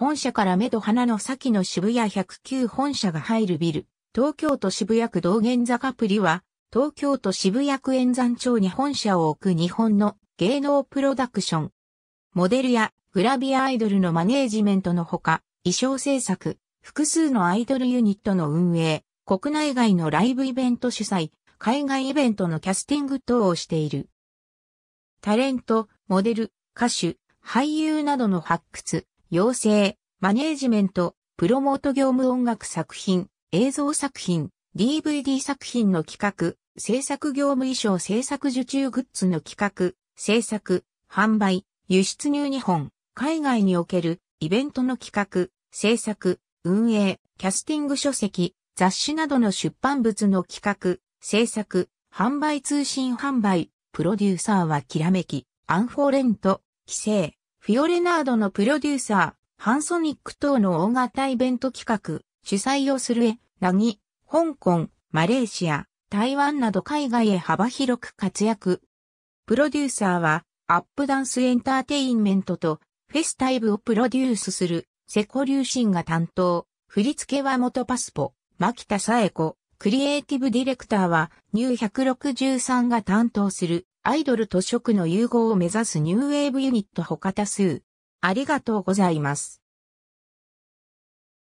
本社から目と鼻の先の渋谷109本社が入るビル、東京都渋谷区道玄坂プリは、東京都渋谷区円山町に本社を置く日本の芸能プロダクション。モデルやグラビアアイドルのマネージメントのほか、衣装制作、複数のアイドルユニットの運営、国内外のライブイベント主催、海外イベントのキャスティング等をしている。タレント、モデル、歌手、俳優などの発掘、養成、マネージメント、プロモート業務音楽作品、映像作品、DVD 作品の企画、制作業務衣装制作受注グッズの企画、制作、販売、輸出入日本、海外におけるイベントの企画、制作、運営、キャスティング書籍、雑誌などの出版物の企画、制作、販売通信販売、プロデューサーはきらめき、アンフォーレント、規制、フィオレナードのプロデューサー、ハンソニック等の大型イベント企画、主催をするえ、なぎ、香港、マレーシア、台湾など海外へ幅広く活躍。プロデューサーは、アップダンスエンターテインメントと、フェスタイブをプロデュースする、セコリューシンが担当。振り付けは元パスポ、牧田紗恵子。クリエイティブディレクターは、ニュー163が担当する。アイドルと食の融合を目指すニューウェーブユニット他多数。ありがとうございます。